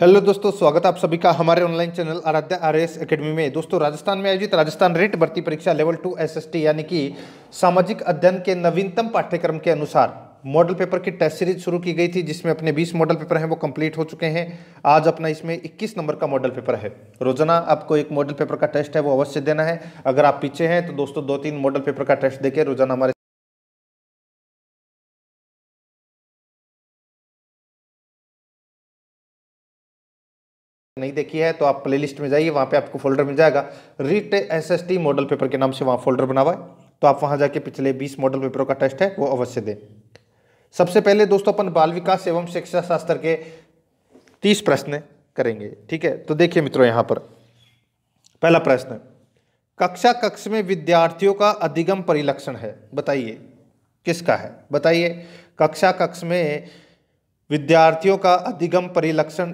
hello दोस्तों स्वागत आप सभी का हमारे online channel Aradhya R S academy में दोस्तों राजस्थान में आयोजित राजस्थान रेट भर्ती परीक्षा लेवल टू एसएसटी यानी कि सामाजिक अध्ययन के नवीनतम पाठ्यक्रम के अनुसार मॉडल पेपर की टेस्ट सीरीज शुरू की गई थी जिसमें अपने 20 मॉडल पेपर हैं वो कंप्लीट हो चुके हैं आज अपना इसमें 21 नंबर का मॉडल पेपर है रोजाना आपको एक मॉडल पेपर का टेस्ट है वो अवश्य देना है अगर आप पीछे हैं तो दोस्तों दो तीन मॉडल पेपर का टेस्ट देके रोजाना हमारे नहीं देखी है तो आप प्लेलिस्ट में जाइए वहाँ पे आपको फोल्डर मिल जाएगा रिट एस मॉडल पेपर के नाम से वहाँ फोल्डर बना हुआ है तो आप वहाँ जाके पिछले 20 मॉडल पेपरों का टेस्ट है वो अवश्य दें सबसे पहले दोस्तों अपन बाल विकास एवं शिक्षा शास्त्र के तीस प्रश्न करेंगे ठीक है तो देखिए मित्रों यहाँ पर पहला प्रश्न कक्षा कक्ष में विद्यार्थियों का अधिगम परिलक्षण है बताइए किसका है बताइए कक्षा कक्ष में विद्यार्थियों का अधिगम परिलक्षण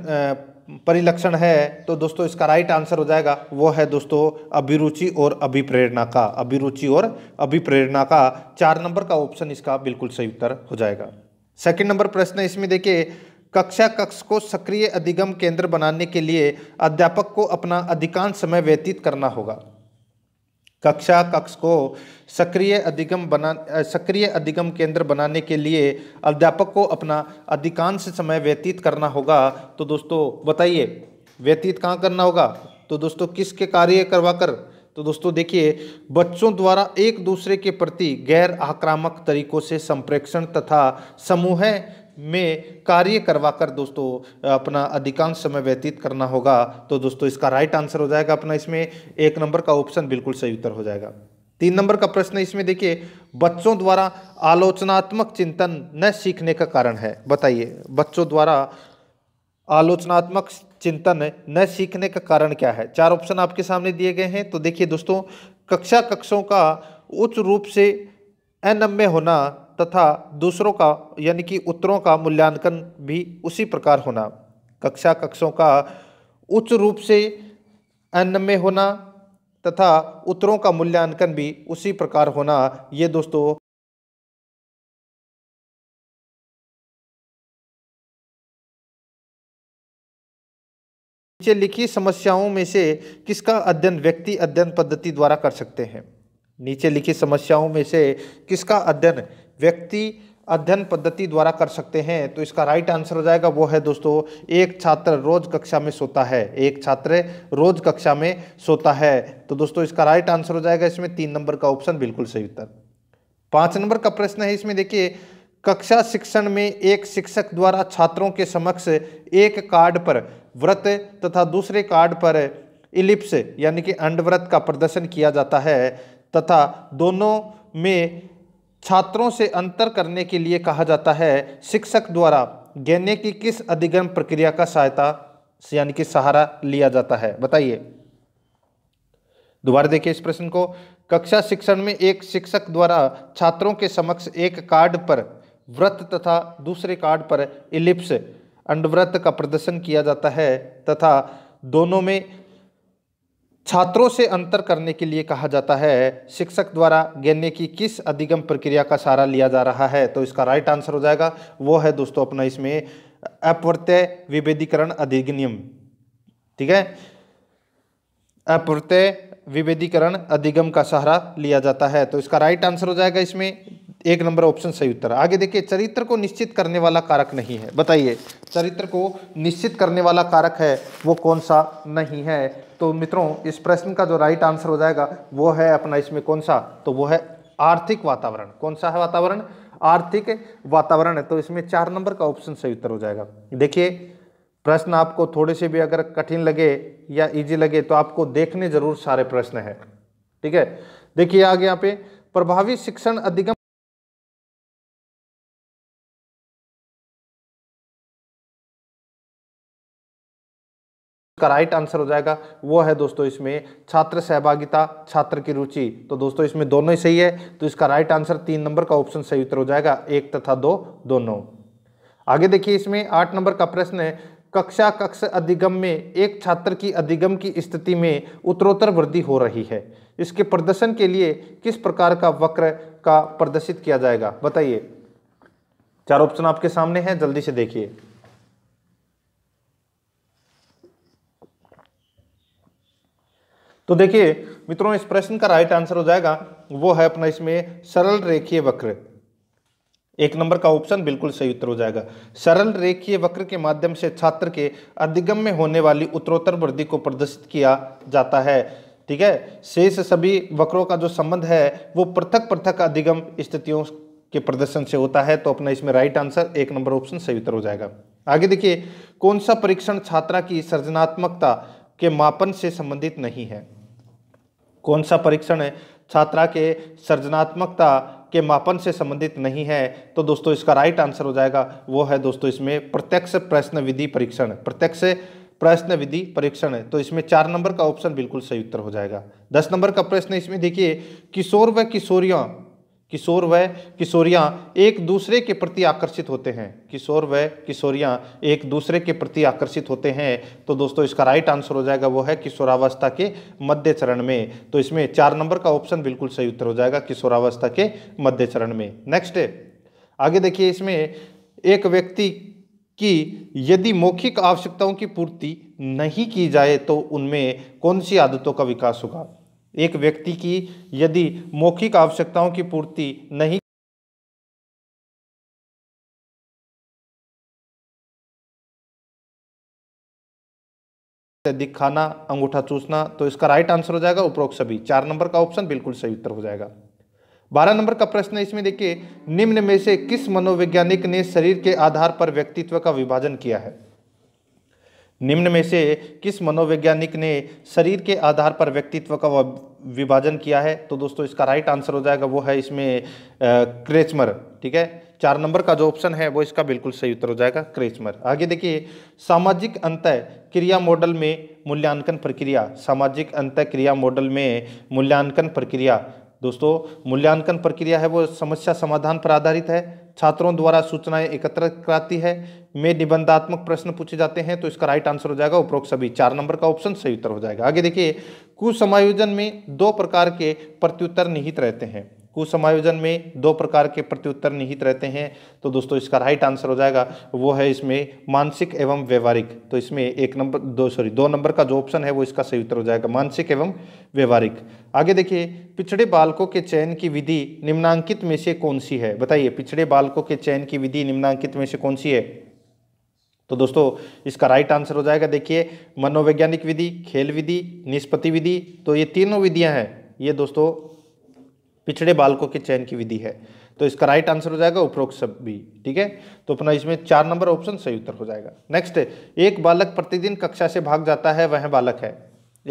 परिलक्षण है तो दोस्तों इसका राइट आंसर हो जाएगा वो है दोस्तों अभिरुचि और अभिप्रेरणा का अभिरुचि और अभिप्रेरणा का चार नंबर का ऑप्शन इसका बिल्कुल सही उत्तर हो जाएगा सेकंड नंबर प्रश्न इसमें देखिए कक्षा कक्ष को सक्रिय अधिगम केंद्र बनाने के लिए अध्यापक को अपना अधिकांश समय व्यतीत करना होगा कक्षा कक्ष को सक्रिय अधिगम बना सक्रिय अधिगम केंद्र बनाने के लिए अध्यापक को अपना अधिकांश समय व्यतीत करना होगा तो दोस्तों बताइए व्यतीत कहाँ करना होगा तो दोस्तों किसके कार्य करवा कर तो दोस्तों देखिए बच्चों द्वारा एक दूसरे के प्रति गैर आक्रामक तरीकों से संप्रेक्षण तथा समूह में कार्य करवा कर दोस्तों अपना अधिकांश समय व्यतीत करना होगा तो दोस्तों इसका राइट आंसर हो जाएगा अपना इसमें एक नंबर का ऑप्शन बिल्कुल सही उत्तर हो जाएगा तीन नंबर का प्रश्न इसमें देखिए बच्चों द्वारा आलोचनात्मक चिंतन न सीखने का कारण है बताइए बच्चों द्वारा आलोचनात्मक चिंतन न सीखने का कारण क्या है चार ऑप्शन आपके सामने दिए गए हैं तो देखिए दोस्तों कक्षा कक्षों का उच्च रूप से अनम्य होना तथा दूसरों का यानी कि उत्तरों का मूल्यांकन भी उसी प्रकार होना कक्षा कक्षों का उच्च रूप से अन्न में होना तथा उत्तरों का मूल्यांकन भी उसी प्रकार होना ये दोस्तों नीचे लिखी समस्याओं में से किसका अध्ययन व्यक्ति अध्ययन पद्धति द्वारा कर सकते हैं नीचे लिखी समस्याओं में से किसका अध्ययन व्यक्ति अध्ययन पद्धति द्वारा कर सकते हैं तो इसका राइट आंसर हो जाएगा वो है दोस्तों एक छात्र रोज कक्षा में सोता है एक छात्र रोज कक्षा में सोता है तो दोस्तों इसका राइट आंसर हो जाएगा इसमें तीन नंबर का ऑप्शन बिल्कुल सही उत्तर पाँच नंबर का प्रश्न है इसमें देखिए कक्षा शिक्षण में एक शिक्षक द्वारा छात्रों के समक्ष एक कार्ड पर व्रत तथा दूसरे कार्ड पर इलिप्स यानी कि अंडव्रत का प्रदर्शन किया जाता है तथा दोनों में छात्रों से अंतर करने के लिए कहा जाता है शिक्षक द्वारा गहने की किस अधिगम प्रक्रिया का सहायता यानी कि सहारा लिया जाता है बताइए दोबारा देखिए इस प्रश्न को कक्षा शिक्षण में एक शिक्षक द्वारा छात्रों के समक्ष एक कार्ड पर व्रत तथा दूसरे कार्ड पर इलिप्स अंडव्रत का प्रदर्शन किया जाता है तथा दोनों में छात्रों से अंतर करने के लिए कहा जाता है शिक्षक द्वारा गेने की किस अधिगम प्रक्रिया का सहारा लिया जा रहा है तो इसका राइट आंसर हो जाएगा वो है दोस्तों अपना इसमें अपवर्त्य विभेदीकरण अधिनियम ठीक है अपवर्त्य विभेदीकरण अधिगम का सहारा लिया जाता है तो इसका राइट आंसर हो जाएगा इसमें एक नंबर ऑप्शन सही उत्तर आगे देखिए चरित्र को निश्चित करने वाला कारक नहीं है बताइए चरित्र को निश्चित करने वाला कारक है वो कौन सा नहीं है तो मित्रों इस प्रश्न का जो राइट आंसर हो जाएगा वो है अपना इसमें कौन सा तो वो है आर्थिक वातावरण कौन सा है वातावरण आर्थिक वातावरण है तो इसमें चार नंबर का ऑप्शन सही उत्तर हो जाएगा देखिए प्रश्न आपको थोड़े से भी अगर कठिन लगे या इजी लगे तो आपको देखने जरूर सारे प्रश्न है ठीक है देखिए आगे यहाँ पे प्रभावी शिक्षण अधिगम का राइट आंसर हो जाएगा वो है दोस्तों इसमें छात्र सहभागिता छात्र की रुचि तो दोस्तों इसमें दोनों ही सही है तो इसका राइट आंसर तीन नंबर का ऑप्शन सही उत्तर हो जाएगा एक तथा दो दोनों आगे देखिए इसमें आठ नंबर का प्रश्न है कक्षा कक्ष अधिगम में एक छात्र की अधिगम की स्थिति में उत्तरोत्तर वृद्धि हो रही है इसके प्रदर्शन के लिए किस प्रकार का वक्र का प्रदर्शित किया जाएगा बताइए चार ऑप्शन आपके सामने हैं जल्दी से देखिए तो देखिए मित्रों इस प्रश्न का राइट आंसर हो जाएगा वो है अपना इसमें सरल रेखीय वक्र एक नंबर का ऑप्शन बिल्कुल सही उत्तर हो जाएगा सरल रेखीय वक्र के माध्यम से छात्र के अधिगम में होने वाली उत्तरोत्तर वृद्धि को प्रदर्शित किया जाता है ठीक है शेष सभी वक्रों का जो संबंध है वो पृथक पृथक अधिगम स्थितियों के प्रदर्शन से होता है तो अपना इसमें राइट आंसर एक नंबर ऑप्शन सही उत्तर हो जाएगा आगे देखिए कौन सा परीक्षण छात्रा की सृजनात्मकता के मापन से संबंधित नहीं है कौन सा परीक्षण छात्रा के सृजनात्मकता के मापन से संबंधित नहीं है तो दोस्तों इसका राइट आंसर हो जाएगा वो है दोस्तों इसमें प्रत्यक्ष प्रश्न विधि परीक्षण प्रत्यक्ष प्रश्न विधि परीक्षण है तो इसमें चार नंबर का ऑप्शन बिल्कुल सही उत्तर हो जाएगा दस नंबर का प्रश्न इसमें देखिए किशोर व किशोरियों किशोर व किशोरियाँ एक दूसरे के प्रति आकर्षित होते हैं किशोर व किशोरियाँ एक दूसरे के प्रति आकर्षित होते हैं तो दोस्तों इसका राइट आंसर हो जाएगा वो है किशोरावस्था के मध्य चरण में तो इसमें चार नंबर का ऑप्शन बिल्कुल सही उत्तर हो जाएगा किशोरावस्था के मध्य चरण में नेक्स्ट आगे देखिए इसमें एक व्यक्ति कि यदि मौखिक आवश्यकताओं की पूर्ति नहीं की जाए तो उनमें कौन सी आदतों का विकास होगा एक व्यक्ति की यदि मौखिक आवश्यकताओं की पूर्ति नहीं दिखाना खाना अंगूठा चूसना तो इसका राइट आंसर हो जाएगा उपरोक्त सभी चार नंबर का ऑप्शन बिल्कुल सही उत्तर हो जाएगा बारह नंबर का प्रश्न है इसमें देखिए निम्न में से किस मनोवैज्ञानिक ने शरीर के आधार पर व्यक्तित्व का विभाजन किया है निम्न में से किस मनोवैज्ञानिक ने शरीर के आधार पर व्यक्तित्व का विभाजन किया है तो दोस्तों इसका राइट आंसर हो जाएगा वो है इसमें क्रेचमर ठीक है चार नंबर का जो ऑप्शन है वो इसका बिल्कुल सही उत्तर हो जाएगा क्रेचमर आगे देखिए सामाजिक अंत क्रिया मॉडल में मूल्यांकन प्रक्रिया सामाजिक अंत क्रिया मॉडल में मूल्यांकन प्रक्रिया दोस्तों मूल्यांकन प्रक्रिया है वो समस्या समाधान पर आधारित है छात्रों द्वारा सूचनाएं एकत्र कराती है में निबंधात्मक प्रश्न पूछे जाते हैं तो इसका राइट आंसर हो जाएगा उपरोक्त सभी चार नंबर का ऑप्शन सही उत्तर हो जाएगा आगे देखिए कुसमायोजन में दो प्रकार के प्रत्युत्तर निहित रहते हैं कुसमायोजन में दो प्रकार के प्रत्युत्तर निहित रहते हैं तो दोस्तों इसका राइट आंसर हो जाएगा वो है इसमें मानसिक एवं व्यवहारिक तो इसमें एक नंबर दो सॉरी दो नंबर का जो ऑप्शन है वो इसका सही उत्तर हो जाएगा मानसिक एवं व्यवहारिक आगे देखिए पिछड़े बालकों के चयन की विधि निम्नांकित में से कौन सी है बताइए पिछड़े बालकों के चयन की विधि निम्नांकित में से कौन सी है तो दोस्तों इसका राइट आंसर हो जाएगा देखिए मनोवैज्ञानिक विधि खेल विधि निष्पत्ति विधि तो ये तीनों विधियां हैं ये दोस्तों पिछड़े बालकों के चयन की विधि है तो इसका राइट आंसर हो जाएगा उपरोक्त सब भी ठीक है तो अपना इसमें चार नंबर ऑप्शन सही उत्तर हो जाएगा नेक्स्ट एक बालक प्रतिदिन कक्षा से भाग जाता है वह बालक है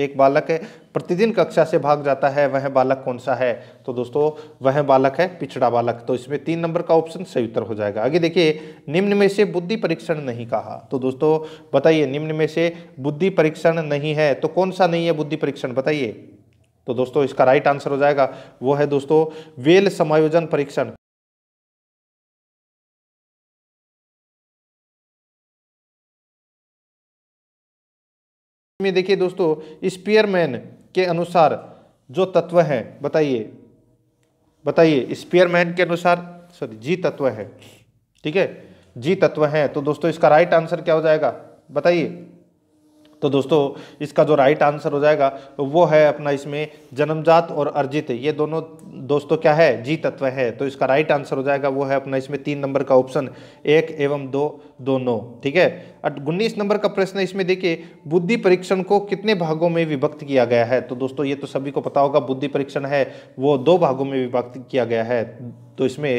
एक बालक है प्रतिदिन कक्षा से भाग जाता है वह बालक कौन सा है तो दोस्तों वह बालक है पिछड़ा बालक तो इसमें तीन नंबर का ऑप्शन सही उत्तर हो जाएगा आगे देखिए निम्न में से बुद्धि परीक्षण नहीं कहा तो दोस्तों बताइए निम्न में से बुद्धि परीक्षण नहीं है तो कौन सा नहीं है बुद्धि परीक्षण बताइए तो दोस्तों इसका राइट आंसर हो जाएगा वो है दोस्तों वेल समायोजन परीक्षण में देखिए दोस्तों स्पीयरमैन के अनुसार जो तत्व है बताइए बताइए स्पीयरमैन के अनुसार सॉरी जी तत्व है ठीक है जी तत्व है तो दोस्तों इसका राइट आंसर क्या हो जाएगा बताइए तो दोस्तों इसका जो राइट आंसर हो जाएगा वो है अपना इसमें जन्मजात और अर्जित ये दोनों दोस्तों क्या है जी तत्व है तो इसका राइट आंसर हो जाएगा वो है अपना इसमें तीन नंबर का ऑप्शन एक एवं दो दोनों ठीक है उन्नीस नंबर का प्रश्न इसमें देखिए बुद्धि परीक्षण को कितने भागों में विभक्त किया गया है तो दोस्तों ये तो सभी को पता होगा बुद्धि परीक्षण है वो दो भागों में विभक्त किया गया है तो इसमें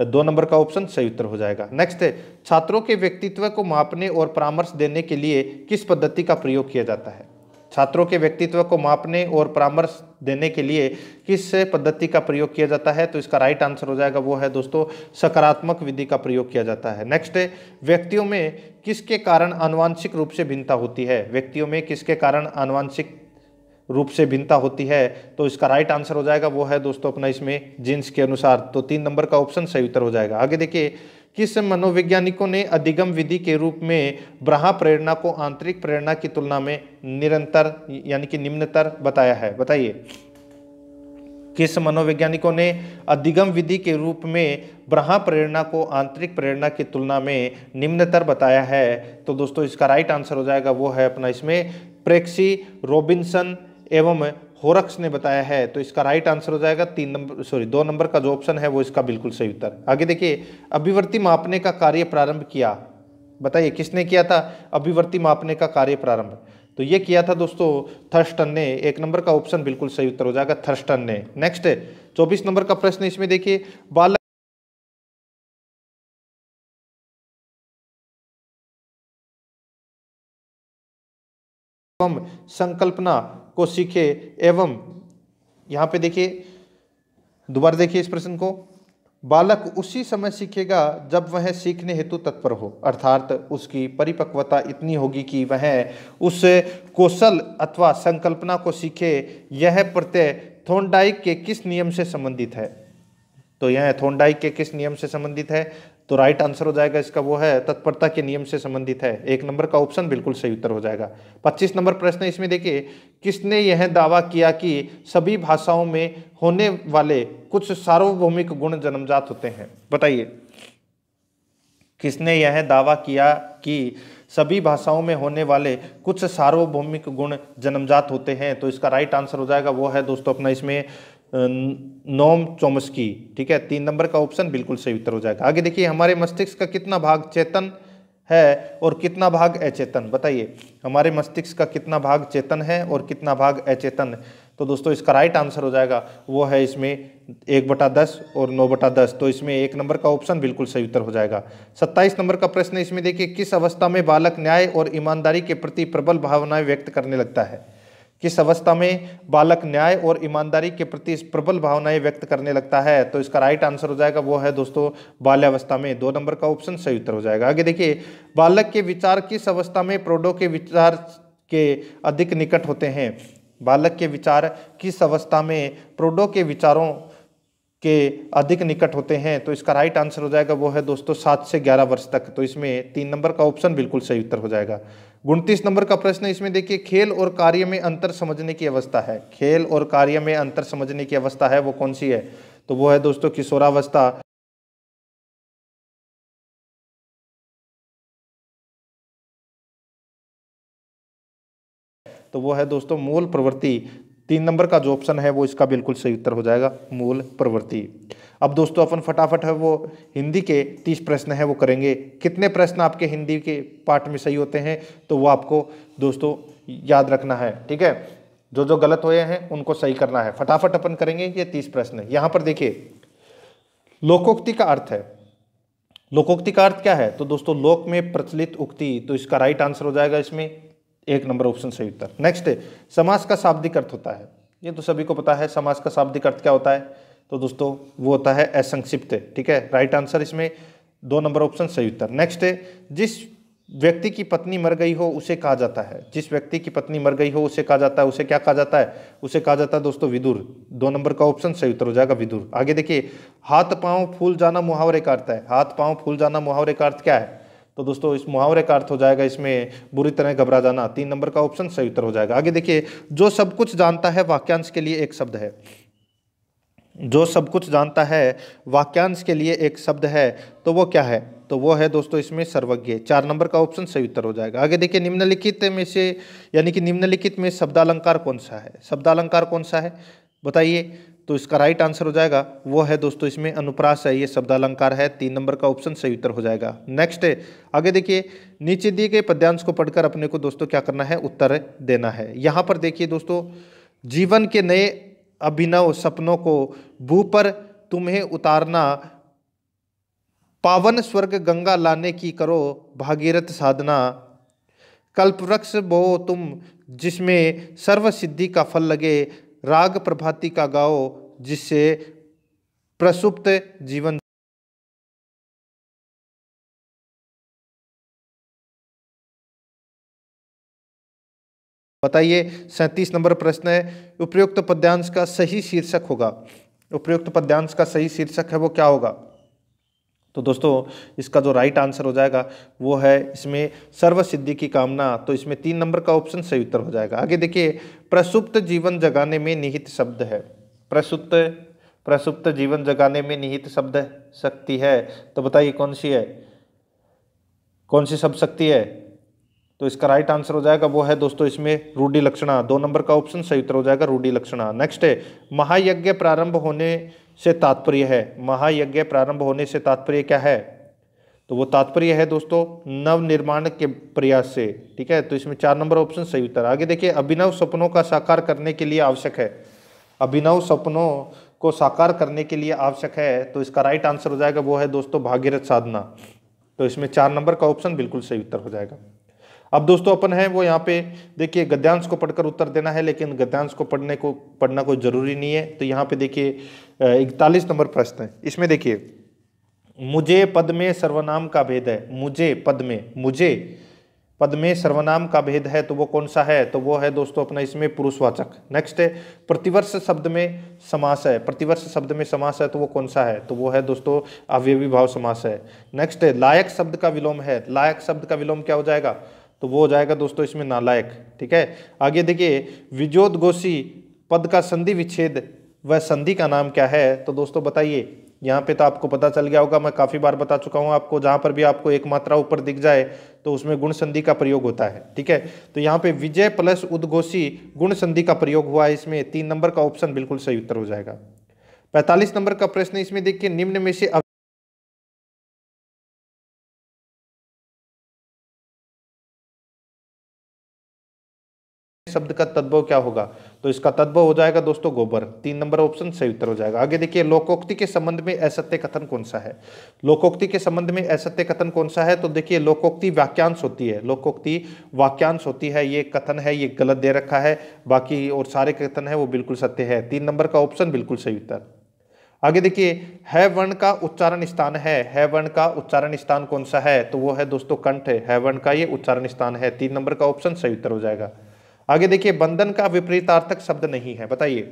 दो नंबर का ऑप्शन सही उत्तर हो जाएगा नेक्स्ट है छात्रों के व्यक्तित्व को मापने और परामर्श देने के लिए किस पद्धति का प्रयोग किया जाता है छात्रों के व्यक्तित्व को मापने और परामर्श देने के लिए किस पद्धति का प्रयोग किया जाता है तो इसका राइट आंसर हो जाएगा वो है दोस्तों सकारात्मक विधि का प्रयोग किया जाता है नेक्स्ट है व्यक्तियों में किसके कारण आनुवांशिक रूप से भिन्नता होती है व्यक्तियों में किसके कारण आनुवांशिक रूप से भिन्नता होती है तो इसका राइट आंसर हो जाएगा वो है दोस्तों अपना इसमें जीन्स के अनुसार तो तीन नंबर का ऑप्शन सही उत्तर हो जाएगा आगे देखिए किस मनोवैज्ञानिकों ने अधिगम विधि के रूप में ब्रहा प्रेरणा को आंतरिक प्रेरणा की तुलना में निरंतर यानी कि निम्नतर बताया है बताइए किस मनोवैज्ञानिकों ने अधिगम विधि के रूप में ब्रहा प्रेरणा को आंतरिक प्रेरणा की तुलना में निम्नतर बताया है तो दोस्तों इसका राइट आंसर हो जाएगा वो है अपना इसमें प्रेक्सी रॉबिन्सन एवं होरक्स ने बताया है तो इसका राइट आंसर हो जाएगा तीन नंबर सॉरी दो नंबर का जो ऑप्शन है वो इसका बिल्कुल सही उत्तर आगे देखिए अभिवर्ती मापने का कार्य प्रारंभ किया बताइए किसने किया था अभिवर्ती मापने का कार्य प्रारंभ तो ये किया था दोस्तों थर्स्टन ने एक नंबर का ऑप्शन बिल्कुल सही उत्तर हो जाएगा थर्स्टन ने नेक्स्ट चौबीस नंबर का प्रश्न इसमें देखिए बालक एवं संकल्पना को सीखे एवं यहाँ पे देखिए दोबारा देखिए इस प्रश्न को बालक उसी समय सीखेगा जब वह सीखने हेतु तत्पर हो अर्थात उसकी परिपक्वता इतनी होगी कि वह उस कौशल अथवा संकल्पना को सीखे यह प्रत्यय थोंडाइक के किस नियम से संबंधित है तो यह थोंडाइक के किस नियम से संबंधित है तो राइट आंसर हो जाएगा इसका वो है तत्परता के नियम से संबंधित है एक नंबर का ऑप्शन बिल्कुल सही उत्तर हो जाएगा 25 नंबर प्रश्न इसमें देखिए किसने यह दावा किया कि सभी भाषाओं में होने वाले कुछ सार्वभौमिक गुण जन्मजात होते हैं बताइए किसने यह दावा किया कि सभी भाषाओं में होने वाले कुछ सार्वभौमिक गुण जन्मजात होते हैं तो इसका राइट आंसर हो जाएगा वो है दोस्तों अपना इसमें नोम चोमस्की ठीक है तीन नंबर का ऑप्शन बिल्कुल सही उत्तर हो जाएगा आगे देखिए हमारे मस्तिष्क का कितना भाग चेतन है और कितना भाग अचेतन बताइए हमारे मस्तिष्क का कितना भाग चेतन है और कितना भाग अचेतन तो दोस्तों इसका राइट आंसर हो जाएगा वो है इसमें एक बटा दस और नौ बटा दस तो इसमें एक नंबर का ऑप्शन बिल्कुल सही उत्तर हो जाएगा सत्ताईस नंबर का प्रश्न इसमें देखिए किस अवस्था में बालक न्याय और ईमानदारी के प्रति प्रबल भावनाएं व्यक्त करने लगता है किस अवस्था में बालक न्याय और ईमानदारी के प्रति प्रबल भावनाएं व्यक्त करने लगता है तो इसका राइट आंसर हो जाएगा वो है दोस्तों बाल्यावस्था में दो नंबर का ऑप्शन सही उत्तर हो जाएगा आगे देखिए बालक के विचार किस अवस्था में प्रोडो के विचार के अधिक निकट होते हैं बालक के विचार किस अवस्था में प्रोडो के विचारों के अधिक निकट होते हैं तो इसका राइट आंसर हो जाएगा वो है दोस्तों सात से ग्यारह वर्ष तक तो इसमें तीन नंबर का ऑप्शन बिल्कुल सही उत्तर हो जाएगा उनतीस नंबर का प्रश्न इसमें देखिए खेल और कार्य में अंतर समझने की अवस्था है खेल और कार्य में अंतर समझने की अवस्था है वो कौन सी है तो वो है दोस्तों किशोरावस्था तो वो है दोस्तों मूल प्रवृत्ति तीन नंबर का जो ऑप्शन है वो इसका बिल्कुल सही उत्तर हो जाएगा मूल प्रवृत्ति अब दोस्तों अपन फटाफट है वो हिंदी के तीस प्रश्न है वो करेंगे कितने प्रश्न आपके हिंदी के पाठ में सही होते हैं तो वो आपको दोस्तों याद रखना है ठीक है जो जो गलत हुए हैं उनको सही करना है फटाफट अपन करेंगे ये तीस प्रश्न यहाँ पर देखिए लोकोक्ति का अर्थ है लोकोक्ति का अर्थ क्या है तो दोस्तों लोक में प्रचलित उक्ति तो इसका राइट आंसर हो जाएगा इसमें एक नंबर ऑप्शन सही उत्तर नेक्स्ट है का शाब्दिक अर्थ होता है ये तो सभी को पता है समाज का शाब्दिक अर्थ क्या होता है तो दोस्तों वो होता है असंक्षिप्त ठीक है राइट आंसर इसमें दो नंबर ऑप्शन सही उत्तर नेक्स्ट जिस व्यक्ति की पत्नी मर गई हो उसे कहा जाता है जिस व्यक्ति की पत्नी मर गई हो उसे कहा जाता है उसे क्या कहा जाता है उसे कहा जाता है दोस्तों विदुर दो नंबर का ऑप्शन सही उत्तर हो जाएगा विदुर आगे देखिए हाथ पांव फूल जाना मुहावरे का अर्थ है हाथ पांव फूल जाना मुहावरे का अर्थ क्या है तो दोस्तों इस मुहावरे का अर्थ हो जाएगा इसमें बुरी तरह घबरा जाना तीन नंबर का ऑप्शन सही उत्तर हो जाएगा आगे देखिए जो सब कुछ जानता है वाक्यांश के लिए एक शब्द है जो सब कुछ जानता है वाक्यांश के लिए एक शब्द है तो वो क्या है तो वो है दोस्तों इसमें सर्वज्ञ चार नंबर का ऑप्शन सही उत्तर हो जाएगा आगे देखिए निम्नलिखित में से यानी कि निम्नलिखित में शब्दालंकार कौन सा है शब्दालंकार कौन सा है बताइए तो इसका राइट आंसर हो जाएगा वो है दोस्तों इसमें अनुप्रास है ये शब्दालंकार है तीन नंबर का ऑप्शन सही उत्तर हो जाएगा नेक्स्ट है आगे देखिए नीचे दिए गए पद्यांश को पढ़कर अपने को दोस्तों क्या करना है उत्तर देना है यहाँ पर देखिए दोस्तों जीवन के नए अभिनव सपनों को भू पर तुम्हें उतारना पावन स्वर्ग गंगा लाने की करो भागीरथ साधना कल्पवृक्ष बो तुम जिसमें सर्व सिद्धि का फल लगे राग प्रभाति का गाओ जिससे प्रसुप्त जीवन बताइए सैंतीस नंबर प्रश्न है उपयुक्त पद्यांश का सही शीर्षक होगा उपयुक्त पद्यांश का सही शीर्षक है वो क्या होगा तो दोस्तों इसका जो राइट आंसर हो जाएगा वो है इसमें सर्व सिद्धि की कामना तो इसमें तीन नंबर का ऑप्शन सही उत्तर हो जाएगा आगे देखिए प्रसुप्त जीवन जगाने में निहित शब्द है प्रसुप्त प्रसुप्त जीवन जगाने में निहित शब्द शक्ति है तो बताइए कौन सी है कौन सी शब्द शक्ति है तो इसका राइट आंसर हो जाएगा वो है दोस्तों इसमें रूढ़ी लक्षणा दो नंबर का ऑप्शन सही उत्तर हो जाएगा रूढ़ी लक्षणा नेक्स्ट है महायज्ञ प्रारंभ होने से तात्पर्य है महायज्ञ प्रारंभ होने से तात्पर्य क्या है तो वो तात्पर्य है दोस्तों नवनिर्माण के प्रयास से ठीक है तो इसमें चार नंबर ऑप्शन सही उत्तर आगे देखिए अभिनव सपनों का साकार करने के लिए आवश्यक है अभिनव सपनों को साकार करने के लिए आवश्यक है तो इसका राइट आंसर हो जाएगा वो है दोस्तों भागीरथ साधना तो इसमें चार नंबर का ऑप्शन बिल्कुल सही उत्तर हो जाएगा अब दोस्तों अपन है वो यहाँ पे देखिए गद्यांश को पढ़कर उत्तर देना है लेकिन गद्यांश को पढ़ने को पढ़ना कोई ज़रूरी नहीं है तो यहाँ पे देखिए इकतालीस नंबर प्रश्न है इसमें देखिए मुझे पद में सर्वनाम का भेद है मुझे पद में मुझे पद में सर्वनाम का भेद है तो वो कौन सा है तो वो है दोस्तों अपना इसमें पुरुषवाचक नेक्स्ट है प्रतिवर्ष शब्द में समास है प्रतिवर्ष शब्द में समास है तो वो कौन सा है तो वो है दोस्तों अव्यवी भाव समास है नेक्स्ट है लायक शब्द का विलोम है लायक शब्द का विलोम क्या हो जाएगा तो वो हो जाएगा दोस्तों इसमें नालायक ठीक है आगे देखिए विजोद गोशी पद का संधि विच्छेद वह संधि का नाम क्या है तो दोस्तों बताइए यहाँ पे तो आपको पता चल गया होगा मैं काफ़ी बार बता चुका हूँ आपको जहाँ पर भी आपको एक मात्रा ऊपर दिख जाए तो उसमें गुण संधि का प्रयोग होता है ठीक है तो यहाँ पे विजय प्लस उद्घोषी गुण संधि का प्रयोग हुआ है इसमें तीन नंबर का ऑप्शन बिल्कुल सही उत्तर हो जाएगा पैंतालीस नंबर का प्रश्न इसमें देखिए निम्न में से शब्द का तद्भव क्या होगा तो इसका तत्व हो जाएगा दोस्तों गोबर तीन नंबर ऑप्शन सही उत्तर हो जाएगा आगे देखिए लोकोक्ति के संबंध में असत्य कथन कौन सा है लोकोक्ति के संबंध में असत्य कथन कौन सा है तो देखिए लोकोक्ति वाक्यांश होती है लोकोक्ति वाक्यांश होती है ये कथन है ये गलत दे रखा है बाकी और सारे कथन है वो बिल्कुल सत्य है तीन नंबर का ऑप्शन बिल्कुल सही उत्तर आगे देखिए है वर्ण का उच्चारण स्थान है है वर्ण का उच्चारण स्थान कौन सा है तो वो है दोस्तों कंठ है वर्ण का ये उच्चारण स्थान है तीन नंबर का ऑप्शन सही उत्तर हो जाएगा आगे देखिए बंधन का विपरीतार्थक शब्द नहीं है बताइए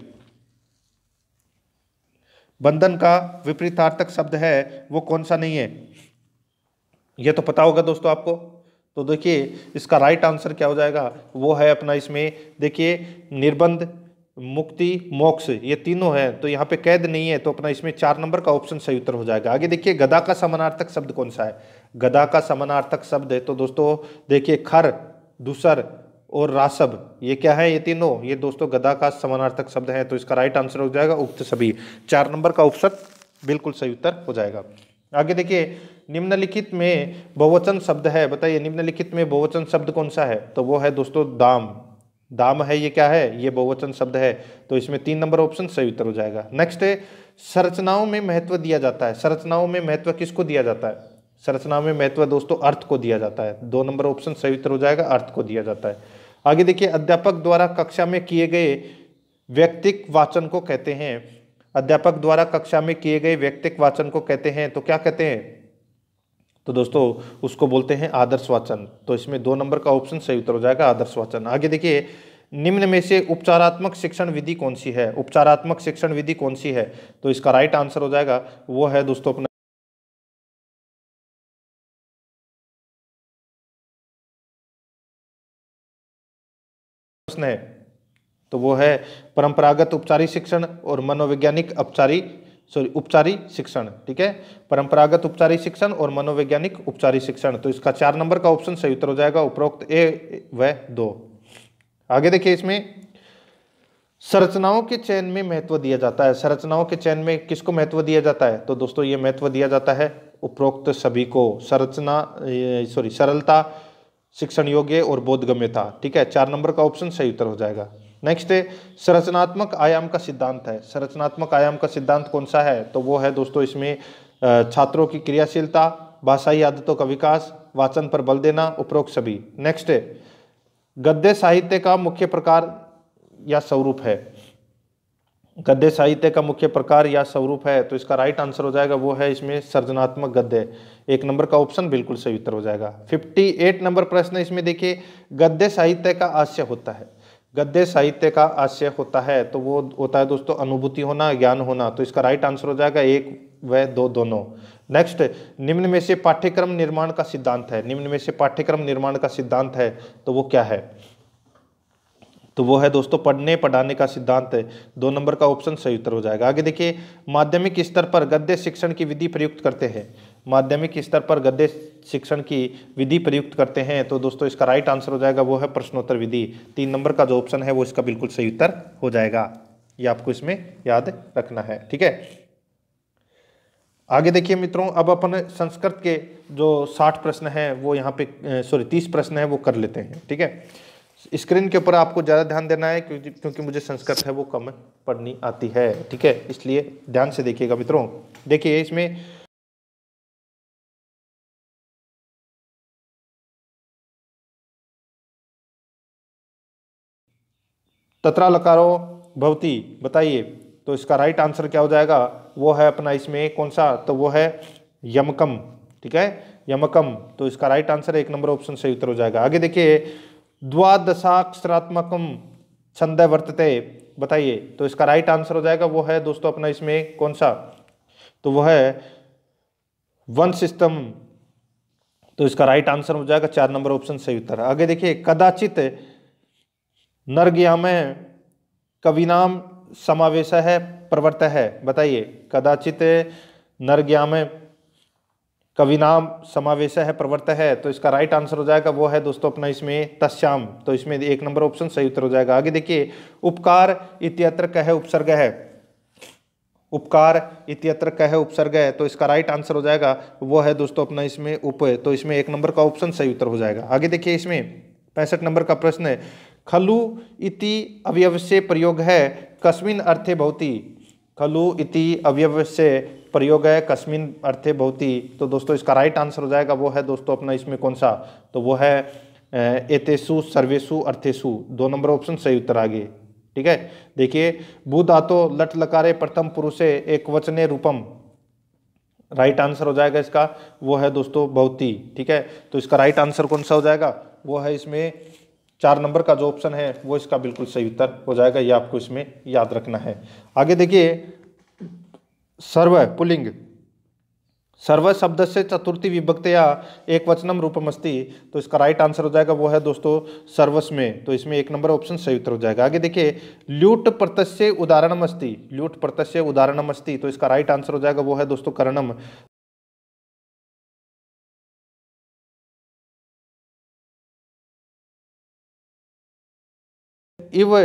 बंधन का विपरीतार्थक शब्द है वो कौन सा नहीं है ये तो पता होगा दोस्तों आपको तो देखिए इसका राइट आंसर क्या हो जाएगा वो है अपना इसमें देखिए निर्बंध मुक्ति मोक्ष ये तीनों हैं तो यहाँ पे कैद नहीं है तो अपना इसमें चार नंबर का ऑप्शन सही उत्तर हो जाएगा आगे देखिए गदा का समानार्थक शब्द कौन सा है गदा का समानार्थक शब्द है तो दोस्तों देखिए खर दूसर और रासब ये क्या है ये तीनों ये दोस्तों गदा का समानार्थक शब्द है तो इसका राइट आंसर हो जाएगा उक्त सभी चार नंबर का उपसत बिल्कुल सही उत्तर हो जाएगा आगे देखिए निम्नलिखित में बहुवचन शब्द है बताइए निम्नलिखित में बहुवचन शब्द कौन सा है तो वो है दोस्तों दाम दाम है ये क्या है ये बहुवचन शब्द है तो इसमें तीन नंबर ऑप्शन सही उत्तर हो जाएगा नेक्स्ट है संरचनाओं में महत्व दिया जाता है संरचनाओं में महत्व किसको दिया जाता है संरचनाओं में महत्व दोस्तों अर्थ को दिया जाता है दो नंबर ऑप्शन सही उत्तर हो जाएगा अर्थ को दिया जाता है आगे देखिए अध्यापक द्वारा कक्षा में किए गए व्यक्तिक वाचन को कहते हैं अध्यापक द्वारा कक्षा में किए गए व्यक्तिक वाचन को कहते हैं तो क्या कहते हैं तो दोस्तों उसको बोलते हैं आदर्श वाचन तो इसमें दो नंबर का ऑप्शन सही उत्तर हो जाएगा आदर्श वाचन आगे देखिए निम्न में से उपचारात्मक शिक्षण विधि कौन सी है उपचारात्मक शिक्षण विधि कौन सी है तो इसका राइट आंसर हो जाएगा वो है दोस्तों अपना प्रश्न है तो वो है परंपरागत उपचारी शिक्षण और मनोवैज्ञानिक उपचारी सॉरी उपचारी शिक्षण ठीक है परंपरागत उपचारी शिक्षण और मनोवैज्ञानिक उपचारी शिक्षण तो इसका चार नंबर का ऑप्शन सही उत्तर हो जाएगा उपरोक्त ए व दो आगे देखिए इसमें संरचनाओं के चयन में महत्व दिया जाता है संरचनाओं के चयन में किसको महत्व दिया जाता है तो दोस्तों ये महत्व दिया जाता है उपरोक्त सभी को संरचना सॉरी सरलता शिक्षण योग्य और बोधगम्यता ठीक है चार नंबर का ऑप्शन सही उत्तर हो जाएगा नेक्स्ट है संरचनात्मक आयाम का सिद्धांत है संरचनात्मक आयाम का सिद्धांत कौन सा है तो वो है दोस्तों इसमें छात्रों की क्रियाशीलता भाषाई आदतों का विकास वाचन पर बल देना उपरोक्त सभी नेक्स्ट है गद्य साहित्य का मुख्य प्रकार या स्वरूप है गद्य साहित्य का मुख्य प्रकार या स्वरूप है तो इसका राइट आंसर हो जाएगा वो है इसमें सर्जनात्मक गद्य एक नंबर का ऑप्शन बिल्कुल सही उत्तर हो जाएगा 58 नंबर प्रश्न इसमें देखिए गद्य साहित्य का आशय होता है गद्य साहित्य का आशय होता है तो वो होता है दोस्तों अनुभूति होना ज्ञान होना तो इसका राइट आंसर हो जाएगा एक व दो दोनों नेक्स्ट निम्न में से पाठ्यक्रम निर्माण का सिद्धांत है निम्न में से पाठ्यक्रम निर्माण का सिद्धांत है तो वो क्या है तो वो है दोस्तों पढ़ने पढ़ाने का सिद्धांत है दो नंबर का ऑप्शन सही उत्तर हो जाएगा आगे देखिए माध्यमिक स्तर पर गद्य शिक्षण की विधि प्रयुक्त करते हैं माध्यमिक स्तर पर गद्य शिक्षण की विधि प्रयुक्त करते हैं तो दोस्तों इसका राइट आंसर हो जाएगा वो है प्रश्नोत्तर विधि तीन नंबर का जो ऑप्शन है वो इसका बिल्कुल सही उत्तर हो जाएगा ये आपको इसमें याद रखना है ठीक है आगे देखिए मित्रों अब अपन संस्कृत के जो साठ प्रश्न हैं वो यहाँ पे सॉरी तीस प्रश्न हैं वो कर लेते हैं ठीक है स्क्रीन के ऊपर आपको ज़्यादा ध्यान देना है क्योंकि क्योंकि मुझे संस्कृत है वो कम पढ़नी आती है ठीक है इसलिए ध्यान से देखिएगा मित्रों देखिए इसमें तत्रा लकारो भवती बताइए तो इसका राइट आंसर क्या हो जाएगा वो है अपना इसमें कौन सा तो वो है यमकम ठीक है यमकम तो इसका राइट आंसर एक नंबर ऑप्शन सही उत्तर हो जाएगा आगे देखिए द्वादशाक्षरात्मक छंद वर्तते बताइए तो इसका राइट आंसर हो जाएगा वो है दोस्तों अपना इसमें कौन सा तो वह है वन सिस्टम तो इसका राइट आंसर हो जाएगा चार नंबर ऑप्शन सही उत्तर आगे देखिए कदाचित नर्गया में कविनाम समावेश है प्रवर्त है बताइए कदाचित नर्गया में कविनाम समावेश है प्रवर्त है तो इसका राइट आंसर हो जाएगा वो है दोस्तों अपना इसमें तस्याम तो इसमें एक नंबर ऑप्शन सही उत्तर हो जाएगा आगे देखिए उपकार इत्यत्र कह उपसर्ग है उपकार इत्यत्र कह उपसर्ग है तो इसका राइट आंसर हो जाएगा वो है दोस्तों अपना इसमें उप तो इसमें एक नंबर का ऑप्शन सही उत्तर हो जाएगा आगे देखिए इसमें पैंसठ नंबर का प्रश्न है खलु इति अवयव प्रयोग है कस्मिन अर्थे भवती खलु इति अवयव प्रयोग है कस्मिन अर्थे ही तो दोस्तों इसका राइट आंसर हो जाएगा वो है दोस्तों अपना इसमें कौन सा तो वो है एतेसु सर्वेसु अर्थेसु दो नंबर ऑप्शन सही उत्तर आ गए ठीक है देखिए आतो लट लकारे प्रथम पुरुषे एक वचने रूपम राइट आंसर हो जाएगा इसका वो है दोस्तों ही ठीक है तो इसका राइट आंसर कौन सा हो जाएगा वो है इसमें चार नंबर का जो ऑप्शन है वो इसका बिल्कुल सही उत्तर हो जाएगा ये आपको इसमें याद रखना है आगे देखिए सर्व पुलिंग सर्व शब्द से चतुर्थी विभक्तया एक वचनम अस्ती तो इसका राइट आंसर हो जाएगा वो है दोस्तों सर्वस में तो इसमें एक नंबर ऑप्शन सही उत्तर हो जाएगा आगे देखिए ल्यूट प्रत्यस्य उदाहरणम अस्ति ल्यूट प्रत्यस्य उदाहरणम अस्ति तो इसका राइट आंसर हो जाएगा वो है दोस्तों कर्णम इव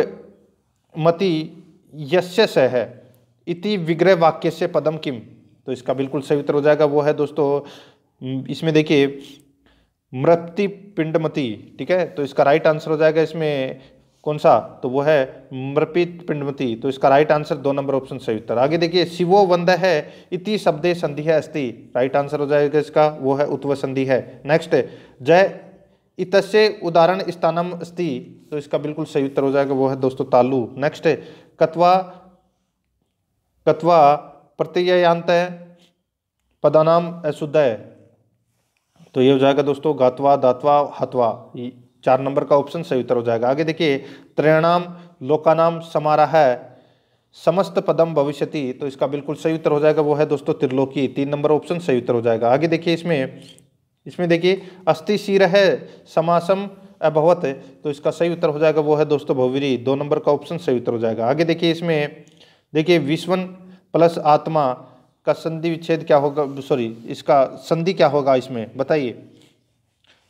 मति यस्य है इति विग्रह वाक्य से पदम किम तो इसका बिल्कुल सही उत्तर हो जाएगा वो है दोस्तों इसमें देखिए मृत्ति पिंडमती ठीक है तो इसका राइट आंसर हो जाएगा इसमें कौन सा तो वो है मृपित पिंडमती तो इसका राइट आंसर दो नंबर ऑप्शन सही उत्तर आगे देखिए शिवो वंद है इति शब्दे संधि है अस्थि राइट आंसर हो जाएगा इसका वो है उत्व संधि है नेक्स्ट जय इतस्य उदाहरण स्थानम अस्थि तो इसका बिल्कुल सही उत्तर हो जाएगा वो है दोस्तों तालु नेक्स्ट कत्वा कत्वा प्रत्ययांत है पदानाम अशुद्ध है तो ये हो जाएगा दोस्तों गातवा दातवा हतवा चार नंबर का ऑप्शन सही उत्तर हो जाएगा आगे देखिए त्रयाणाम लोकानाम समाराह समस्त पदम भविष्यति तो इसका बिल्कुल सही उत्तर हो जाएगा वो है दोस्तों त्रिलोकी तीन नंबर ऑप्शन सही उत्तर हो जाएगा आगे देखिए इसमें इसमें देखिए अस्थि शीर है समासम अभवत तो इसका सही उत्तर हो जाएगा वो है दोस्तों भविरी दो नंबर का ऑप्शन सही उत्तर हो जाएगा आगे देखिए इसमें देखिए विश्वन प्लस आत्मा का संधि विच्छेद क्या होगा सॉरी इसका संधि क्या होगा इसमें बताइए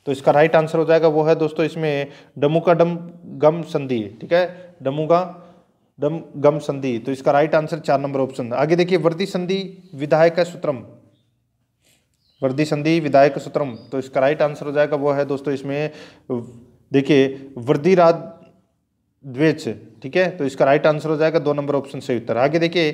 तो इसका राइट आंसर हो जाएगा वो है दोस्तों इसमें डमू का डम गम संधि ठीक है डमू का डम गम संधि तो इसका राइट आंसर चार नंबर ऑप्शन आगे देखिए वर्दी संधि विधायक सूत्रम वर्दी संधि विधायक सूत्रम तो इसका राइट आंसर हो जाएगा वो है दोस्तों इसमें देखिए वर्दी राज द्वेच ठीक है तो इसका राइट आंसर हो जाएगा दो नंबर ऑप्शन सही उत्तर आगे देखिए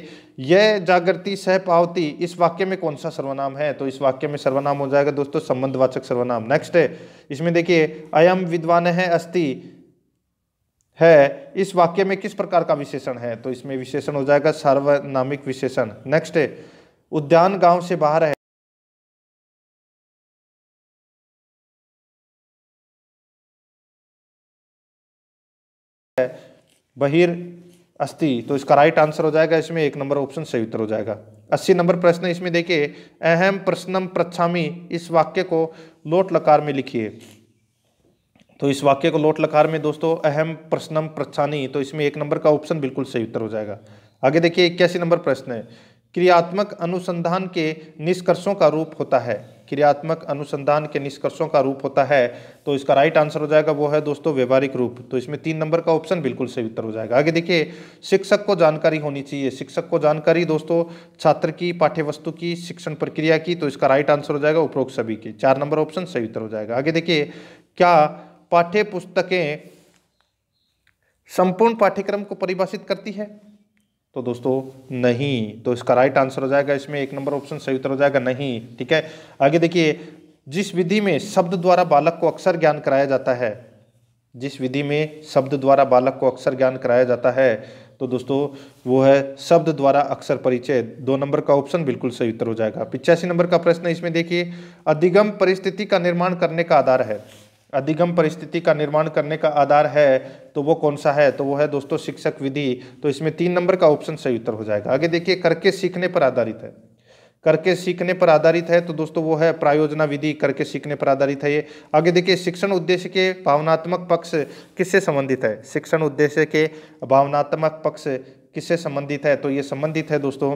यह जागृति सह पावती इस वाक्य में कौन सा सर्वनाम है तो इस वाक्य में सर्वनाम हो जाएगा दोस्तों संबंधवाचक सर्वनाम नेक्स्ट है इसमें देखिए अयम विद्वान है अस्थि है इस वाक्य में किस प्रकार का विशेषण है तो इसमें विशेषण हो जाएगा सार्वनामिक विशेषण नेक्स्ट है उद्यान गांव से बाहर है बहिर अस्थि तो इसका राइट आंसर हो जाएगा इसमें एक नंबर ऑप्शन सही उत्तर हो जाएगा अस्सी नंबर प्रश्न इसमें देखिए अहम प्रश्नम प्रच्छामी इस वाक्य को लोट लकार में लिखिए तो इस वाक्य को लोट लकार में दोस्तों अहम प्रश्नम प्रच्छानी तो इसमें एक नंबर का ऑप्शन बिल्कुल सही उत्तर हो जाएगा आगे देखिए इक्यासी नंबर प्रश्न है क्रियात्मक अनुसंधान के निष्कर्षों का रूप होता है क्रियात्मक अनुसंधान के निष्कर्षों का रूप होता है तो इसका राइट आंसर हो जाएगा वो है दोस्तों व्यवहारिक रूप तो इसमें तीन नंबर का ऑप्शन बिल्कुल सही उत्तर हो जाएगा आगे देखिए शिक्षक को जानकारी होनी चाहिए शिक्षक को जानकारी दोस्तों छात्र की पाठ्य वस्तु की शिक्षण प्रक्रिया की तो इसका राइट आंसर हो जाएगा उपरोक्त सभी की चार नंबर ऑप्शन सही उत्तर हो जाएगा आगे देखिए क्या पाठ्य पुस्तकें संपूर्ण पाठ्यक्रम को परिभाषित करती है तो दोस्तों नहीं तो इसका राइट आंसर हो जाएगा इसमें एक नंबर ऑप्शन सही उत्तर हो जाएगा नहीं ठीक है आगे देखिए जिस विधि में शब्द द्वारा बालक को अक्सर ज्ञान कराया जाता है जिस विधि में शब्द द्वारा बालक को अक्सर ज्ञान कराया जाता है तो दोस्तों वो है शब्द द्वारा अक्षर परिचय दो नंबर का ऑप्शन बिल्कुल सही उत्तर हो जाएगा पिचासी नंबर का प्रश्न इसमें देखिए अधिगम परिस्थिति का निर्माण करने का आधार है अधिगम परिस्थिति का निर्माण करने का आधार है तो वो कौन सा है तो वो है दोस्तों शिक्षक विधि तो इसमें तीन नंबर का ऑप्शन सही उत्तर हो जाएगा आगे देखिए करके सीखने पर आधारित है करके सीखने पर आधारित है तो दोस्तों वो है प्रायोजना विधि करके सीखने पर आधारित है ये आगे देखिए शिक्षण उद्देश्य के भावनात्मक पक्ष किससे संबंधित है शिक्षण उद्देश्य के भावनात्मक पक्ष किससे संबंधित है तो ये संबंधित है दोस्तों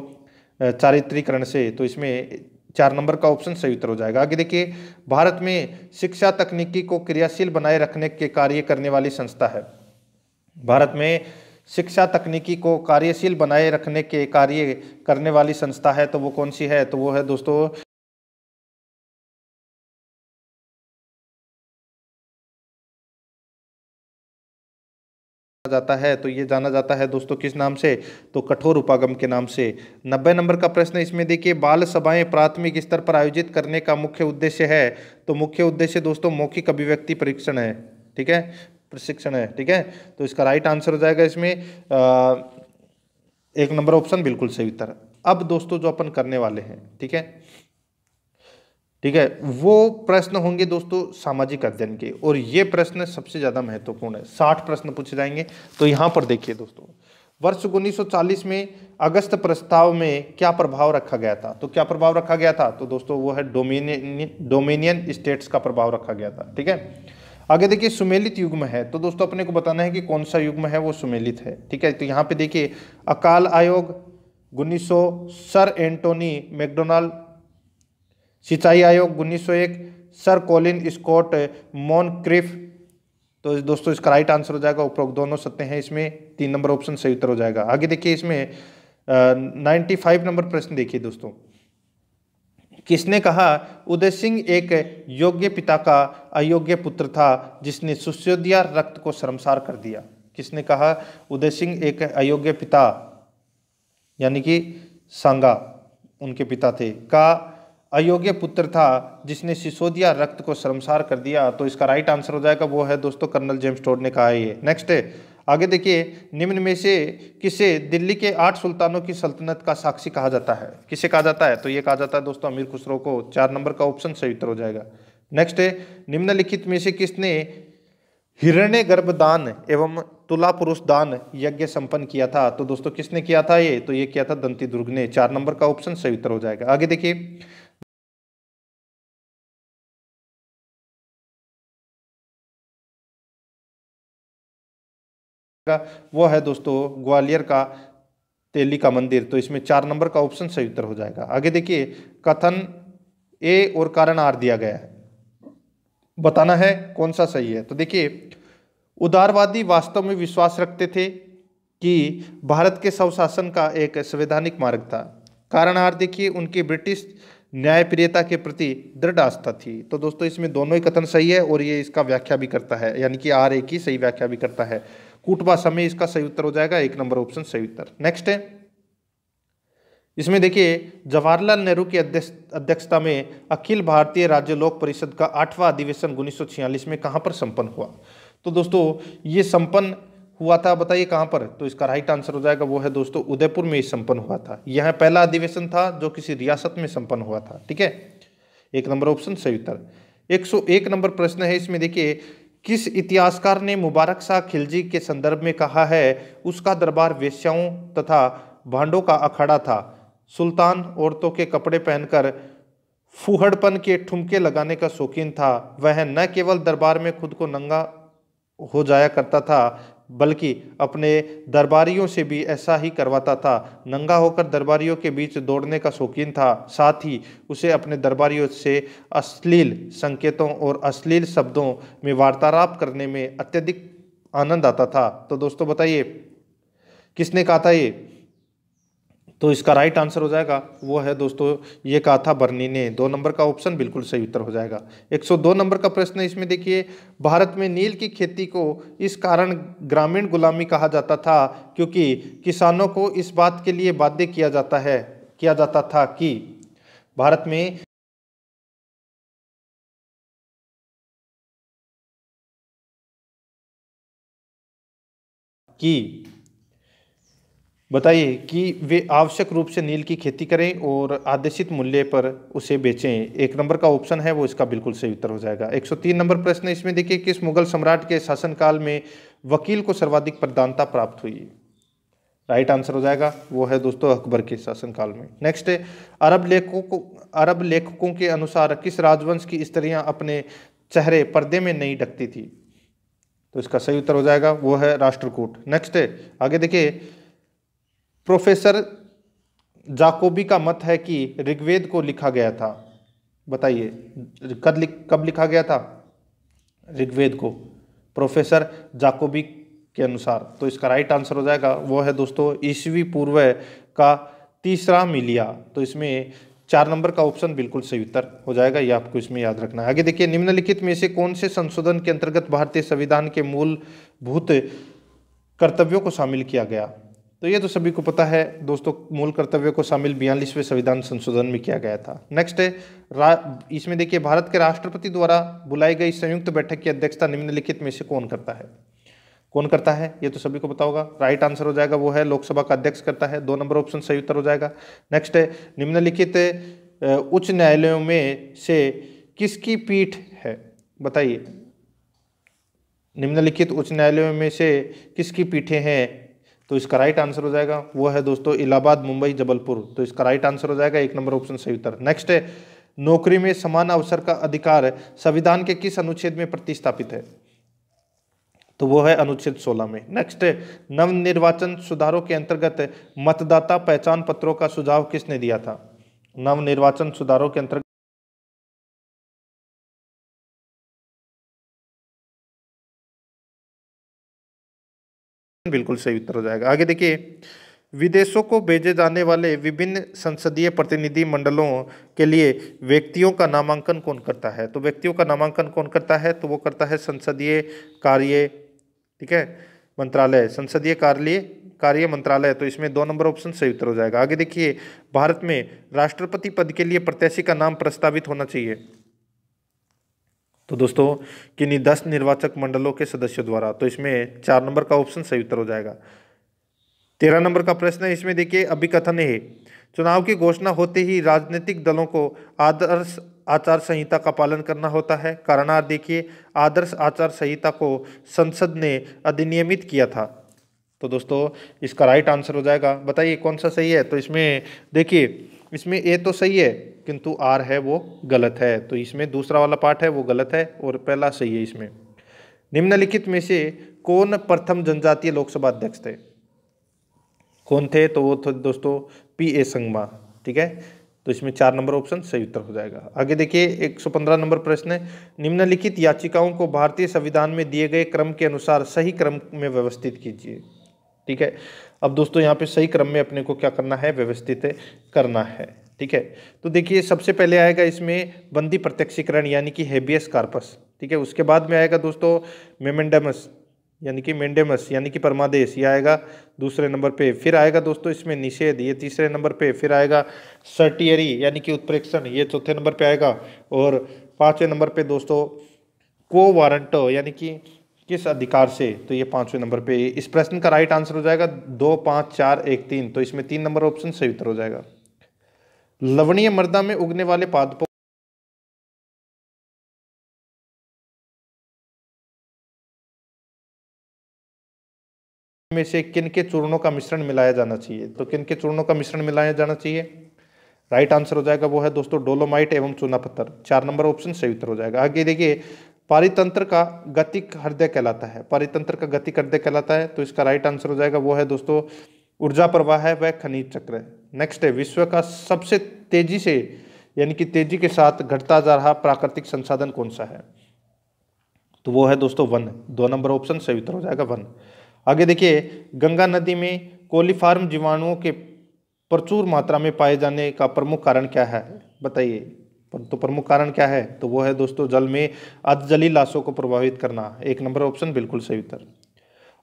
चारित्रीकरण से तो इसमें चार नंबर का ऑप्शन सही उत्तर हो जाएगा आगे देखिए भारत में शिक्षा तकनीकी को क्रियाशील बनाए रखने के कार्य करने वाली संस्था है भारत में शिक्षा तकनीकी को कार्यशील बनाए रखने के कार्य करने वाली संस्था है तो वो कौन सी है तो वो है दोस्तों जाता है तो ये जाना जाता है दोस्तों किस नाम से तो कठोर उपागम के नाम से नब्बे नंबर का प्रश्न इसमें देखिए बाल सभाएं प्राथमिक स्तर पर आयोजित करने का मुख्य उद्देश्य है तो मुख्य उद्देश्य दोस्तों मौखिक अभिव्यक्ति परीक्षण है ठीक है प्रशिक्षण है ठीक है तो इसका राइट आंसर हो जाएगा इसमें आ, एक नंबर ऑप्शन बिल्कुल सही उत्तर अब दोस्तों जो अपन करने वाले हैं ठीक है ठीक है वो प्रश्न होंगे दोस्तों सामाजिक अध्ययन के और ये प्रश्न सबसे ज़्यादा महत्वपूर्ण है साठ प्रश्न पूछे जाएंगे तो यहाँ पर देखिए दोस्तों वर्ष 1940 में अगस्त प्रस्ताव में क्या प्रभाव रखा गया था तो क्या प्रभाव रखा गया था तो दोस्तों वो है डोमिनियन डोमिनियन स्टेट्स का प्रभाव रखा गया था ठीक है आगे देखिए सुमेलित युग्म है तो दोस्तों अपने को बताना है कि कौन सा युग्म है वो सुमेलित है ठीक है तो यहाँ पे देखिए अकाल आयोग उन्नीस सर एंटोनी मैकडोनाल्ड सिंचाई आयोग 1901 सर कोलिन स्कॉट मॉनक्रिफ तो दोस्तों इसका राइट आंसर हो जाएगा उपरोक्त दोनों सत्य हैं इसमें तीन नंबर ऑप्शन सही उत्तर हो जाएगा आगे देखिए इसमें नाइन्टी फाइव नंबर प्रश्न देखिए दोस्तों किसने कहा उदय सिंह एक योग्य पिता का अयोग्य पुत्र था जिसने सुस्योदिया रक्त को शर्मसार कर दिया किसने कहा उदय सिंह एक अयोग्य पिता यानी कि सांगा उनके पिता थे का अयोग्य पुत्र था जिसने सिसोदिया रक्त को शर्मसार कर दिया तो इसका राइट आंसर हो जाएगा वो है दोस्तों कर्नल जेम्स टोड ने कहा ये नेक्स्ट है आगे देखिए निम्न में से किसे दिल्ली के आठ सुल्तानों की सल्तनत का साक्षी कहा जाता है किसे कहा जाता है तो ये कहा जाता है दोस्तों अमीर खुसरो को चार नंबर का ऑप्शन सही उत्तर हो जाएगा नेक्स्ट है निम्नलिखित में से किसने हिरण्य गर्भदान एवं तुला पुरुष दान यज्ञ संपन्न किया था तो दोस्तों किसने किया था ये तो ये किया था दंती दुर्ग ने चार नंबर का ऑप्शन सही उत्तर हो जाएगा आगे देखिए वो है दोस्तों ग्वालियर का तेली का मंदिर तो इसमें चार नंबर का ऑप्शन सही उत्तर हो जाएगा आगे देखिए कथन ए और कारण आर दिया गया है बताना है कौन सा सही है तो देखिए उदारवादी वास्तव में विश्वास रखते थे कि भारत के स्वशासन का एक संवैधानिक मार्ग था कारण आर देखिए उनकी ब्रिटिश न्यायप्रियता के प्रति दृढ़ आस्था थी तो दोस्तों इसमें दोनों ही कथन सही है और ये इसका व्याख्या भी करता है यानी कि आर ए की सही व्याख्या भी करता है कुटबा समय इसका सही उत्तर हो जाएगा एक नंबर ऑप्शन सही उत्तर नेक्स्ट है इसमें देखिए जवाहरलाल नेहरू की अध्यक्षता में अखिल भारतीय राज्य लोक परिषद का आठवां अधिवेशन उन्नीस में कहां पर संपन्न हुआ तो दोस्तों ये संपन्न हुआ था बताइए कहां पर तो इसका राइट आंसर हो जाएगा वो है दोस्तों उदयपुर में संपन्न हुआ था यह पहला अधिवेशन था जो किसी रियासत में संपन्न हुआ था ठीक है एक नंबर ऑप्शन सही उत्तर एक नंबर प्रश्न है इसमें देखिए किस इतिहासकार ने मुबारक शाह खिलजी के संदर्भ में कहा है उसका दरबार वेश्याओं तथा भांडों का अखाड़ा था सुल्तान औरतों के कपड़े पहनकर फूहड़पन के ठुमके लगाने का शौकीन था वह न केवल दरबार में खुद को नंगा हो जाया करता था बल्कि अपने दरबारियों से भी ऐसा ही करवाता था नंगा होकर दरबारियों के बीच दौड़ने का शौकीन था साथ ही उसे अपने दरबारियों से अश्लील संकेतों और अश्लील शब्दों में वार्तालाप करने में अत्यधिक आनंद आता था तो दोस्तों बताइए किसने कहा था ये तो इसका राइट आंसर हो जाएगा वो है दोस्तों ये कहा था बर्नी ने दो नंबर का ऑप्शन बिल्कुल सही उत्तर हो जाएगा 102 नंबर का प्रश्न इसमें देखिए भारत में नील की खेती को इस कारण ग्रामीण गुलामी कहा जाता था क्योंकि किसानों को इस बात के लिए बाध्य किया जाता है किया जाता था कि भारत में कि बताइए कि वे आवश्यक रूप से नील की खेती करें और आदेशित मूल्य पर उसे बेचें एक नंबर का ऑप्शन है वो इसका बिल्कुल सही उत्तर हो जाएगा 103 नंबर प्रश्न इसमें देखिए किस मुगल सम्राट के शासनकाल में वकील को सर्वाधिक प्रधानता प्राप्त हुई राइट आंसर हो जाएगा वो है दोस्तों अकबर के शासनकाल में नेक्स्ट अरब लेखकों को अरब लेखकों के अनुसार किस राजवंश की स्त्रियाँ अपने चेहरे पर्दे में नहीं ढकती थी तो इसका सही उत्तर हो जाएगा वो है राष्ट्रकूट नेक्स्ट आगे देखिए प्रोफेसर जाकोबी का मत है कि ऋग्वेद को लिखा गया था बताइए कब लिख कब लिखा गया था ऋग्वेद को प्रोफेसर जाकोबी के अनुसार तो इसका राइट आंसर हो जाएगा वो है दोस्तों ईस्वी पूर्व का तीसरा मिलिया तो इसमें चार नंबर का ऑप्शन बिल्कुल सही उत्तर हो जाएगा ये आपको इसमें याद रखना है आगे देखिए निम्नलिखित में से कौन से संशोधन के अंतर्गत भारतीय संविधान के मूलभूत कर्तव्यों को शामिल किया गया तो ये तो सभी को पता है दोस्तों मूल कर्तव्य को शामिल बयालीसवें संविधान संशोधन में किया गया था नेक्स्ट है इसमें देखिए भारत के राष्ट्रपति द्वारा बुलाई गई संयुक्त बैठक की अध्यक्षता निम्नलिखित में से कौन करता है कौन करता है ये तो सभी को पता होगा राइट आंसर हो जाएगा वो है लोकसभा का अध्यक्ष करता है दो नंबर ऑप्शन सही उत्तर हो जाएगा नेक्स्ट है निम्नलिखित उच्च न्यायालयों में से किसकी पीठ है बताइए निम्नलिखित उच्च न्यायालयों में से किसकी पीठें हैं तो इसका राइट आंसर हो जाएगा वो है दोस्तों इलाहाबाद मुंबई जबलपुर तो इसका राइट आंसर हो जाएगा एक नंबर ऑप्शन सही उत्तर नेक्स्ट है नौकरी में समान अवसर का अधिकार संविधान के किस अनुच्छेद में प्रतिस्थापित है तो वो है अनुच्छेद 16 में नेक्स्ट नवनिर्वाचन सुधारों के अंतर्गत मतदाता पहचान पत्रों का सुझाव किसने दिया था नव निर्वाचन सुधारों के अंतर्गत बिल्कुल सही उत्तर हो जाएगा आगे देखिए विदेशों को भेजे जाने वाले विभिन्न संसदीय प्रतिनिधि मंडलों के लिए व्यक्तियों का नामांकन कौन करता है तो व्यक्तियों का नामांकन कौन करता है तो वो करता है संसदीय कार्य ठीक है मंत्रालय संसदीय कार्य कार्य मंत्रालय तो इसमें दो नंबर ऑप्शन सही उत्तर हो जाएगा आगे देखिए भारत में राष्ट्रपति पद के लिए प्रत्याशी का नाम प्रस्तावित होना चाहिए तो दोस्तों किन्हीं दस निर्वाचक मंडलों के सदस्यों द्वारा तो इसमें चार नंबर का ऑप्शन सही उत्तर हो जाएगा तेरह नंबर का प्रश्न है इसमें देखिए अभिकथन है चुनाव की घोषणा होते ही राजनीतिक दलों को आदर्श आचार संहिता का पालन करना होता है कारणार्थ देखिए आदर्श आचार संहिता को संसद ने अधिनियमित किया था तो दोस्तों इसका राइट आंसर हो जाएगा बताइए कौन सा सही है तो इसमें देखिए इसमें ए तो सही है किंतु आर है वो गलत है तो इसमें दूसरा वाला पार्ट है वो गलत है और पहला सही है इसमें निम्नलिखित में से कौन प्रथम जनजातीय लोकसभा अध्यक्ष थे कौन थे तो वो थे दोस्तों पी ए संगमा ठीक है तो इसमें चार नंबर ऑप्शन सही उत्तर हो जाएगा आगे देखिए 115 नंबर प्रश्न है निम्नलिखित याचिकाओं को भारतीय संविधान में दिए गए क्रम के अनुसार सही क्रम में व्यवस्थित कीजिए ठीक है अब दोस्तों यहाँ पे सही क्रम में अपने को क्या करना है व्यवस्थित करना है ठीक है तो देखिए सबसे पहले आएगा इसमें बंदी प्रत्यक्षीकरण यानी कि हेबियस कार्पस ठीक है उसके बाद में आएगा दोस्तों मेमेंडमस यानी कि मेंडेमस यानी कि परमादेश ये आएगा दूसरे नंबर पे फिर आएगा दोस्तों इसमें निषेध ये तीसरे नंबर पे फिर आएगा सर्टियरी यानी कि उत्प्रेक्षण ये चौथे नंबर पे आएगा और पाँचवें नंबर पे दोस्तों को वारंटो यानी कि किस अधिकार से तो ये पाँचवें नंबर पे इस प्रश्न का राइट आंसर हो जाएगा दो पाँच चार एक तीन तो इसमें तीन नंबर ऑप्शन सही उत्तर हो जाएगा लवणीय मृदा में उगने वाले पादपों में से किन के चूर्णों का मिश्रण मिलाया जाना चाहिए तो किन के चूर्णों का मिश्रण मिलाया जाना चाहिए राइट आंसर हो जाएगा वो है दोस्तों डोलोमाइट एवं चूना पत्थर चार नंबर ऑप्शन सही उत्तर हो जाएगा आगे देखिए पारितंत्र का गतिक हृदय कहलाता है पारितंत्र का गतिक हृदय कहलाता है तो इसका राइट आंसर हो जाएगा वो है दोस्तों ऊर्जा प्रवाह है वह खनिज चक्र है नेक्स्ट है विश्व का सबसे तेजी से यानी कि तेजी के साथ घटता जा रहा प्राकृतिक संसाधन कौन सा है तो वो है दोस्तों वन दो नंबर ऑप्शन सही उत्तर हो जाएगा वन आगे देखिए गंगा नदी में कोलीफार्म जीवाणुओं के प्रचुर मात्रा में पाए जाने का प्रमुख कारण क्या है बताइए तो प्रमुख कारण क्या है तो वो है दोस्तों जल में अधजली लाशों को प्रभावित करना एक नंबर ऑप्शन बिल्कुल सही उत्तर